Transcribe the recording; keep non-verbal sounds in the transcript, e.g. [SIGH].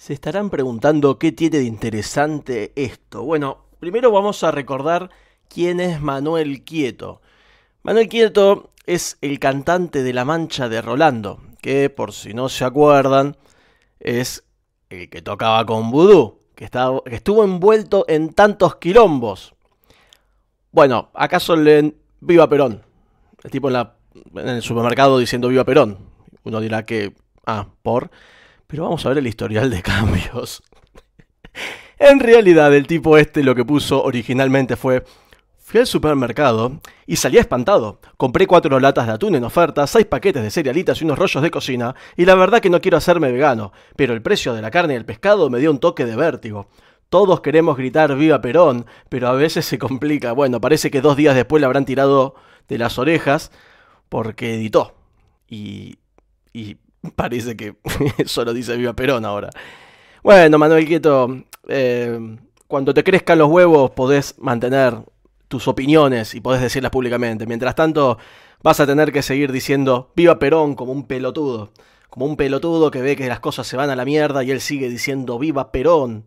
Se estarán preguntando qué tiene de interesante esto. Bueno, primero vamos a recordar quién es Manuel Quieto. Manuel Quieto es el cantante de La Mancha de Rolando, que por si no se acuerdan, es el que tocaba con Vudú, que, estuvo envuelto en tantos quilombos. Bueno, acaso leen Viva Perón. El tipo la, en el supermercado diciendo Viva Perón. Uno dirá que, ah, por... Pero vamos a ver el historial de [LAUGHS] cambios. en realidad, el tipo este lo que puso originalmente fue Fui al supermercado y salí espantado. Compré cuatro latas de atún en oferta, seis paquetes de cerealitas y unos rollos de cocina, y la verdad que no quiero hacerme vegano, pero el precio de la carne y el pescado me dio un toque de vértigo. Todos queremos gritar viva Perón, pero a veces se complica. Bueno, parece que dos días después le habrán tirado de las orejas porque editó. Y, y [LAUGHS] Parece que [LAUGHS] solo dice Viva Perón ahora. Bueno, Manuel Quieto, eh, cuando te crezcan los huevos podés mantener tus opiniones y podés decirlas públicamente. Mientras tanto, vas a tener que seguir diciendo Viva Perón como un pelotudo. Como un pelotudo que ve que las cosas se van a la mierda y él sigue diciendo Viva Perón.